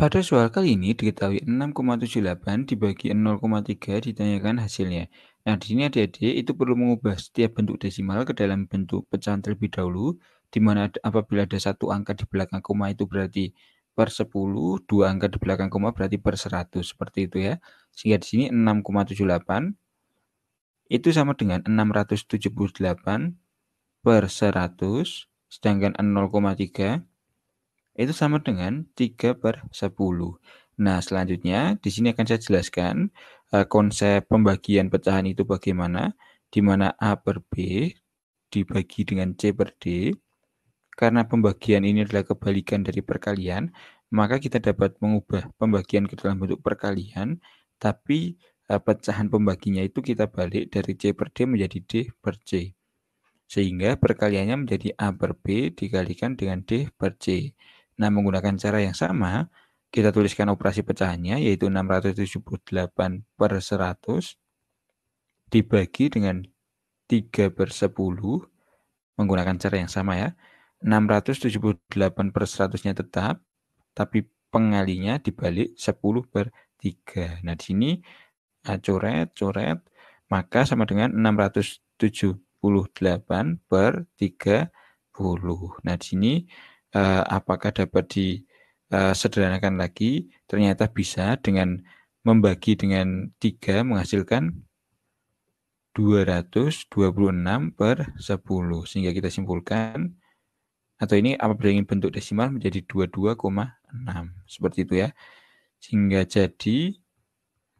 Pada soal kali ini diketahui 6,78 dibagi 0,3 ditanyakan hasilnya. Nah, di sini ada adik itu perlu mengubah setiap bentuk desimal ke dalam bentuk pecahan terlebih dahulu, Dimana mana apabila ada satu angka di belakang koma itu berarti per 10, dua angka di belakang koma berarti per 100, seperti itu ya. Sehingga di sini 6,78 itu sama dengan 678 per 100, sedangkan 0,3 itu sama dengan 3 per 10. Nah, selanjutnya di sini akan saya jelaskan uh, konsep pembagian pecahan itu bagaimana, di mana A per B dibagi dengan C per D. Karena pembagian ini adalah kebalikan dari perkalian, maka kita dapat mengubah pembagian ke dalam bentuk perkalian, tapi uh, pecahan pembaginya itu kita balik dari C per D menjadi D per C. Sehingga perkaliannya menjadi A per B dikalikan dengan D per C. Nah, menggunakan cara yang sama, kita tuliskan operasi pecahannya, yaitu 678 per 100 dibagi dengan 3 per 10 menggunakan cara yang sama ya. 678 per 100-nya tetap, tapi pengalinya dibalik 10 per 3. Nah, di sini ah, coret, coret, maka sama dengan 678 per 30. Nah, di sini uh, apakah dapat disederhanakan eh, lagi? Ternyata bisa dengan membagi dengan tiga menghasilkan 226 per 10. Sehingga kita simpulkan, atau ini apa ingin bentuk desimal menjadi 22,6. Seperti itu ya. Sehingga jadi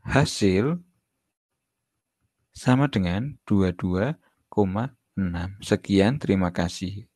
hasil sama dengan 22,6. Sekian, terima kasih.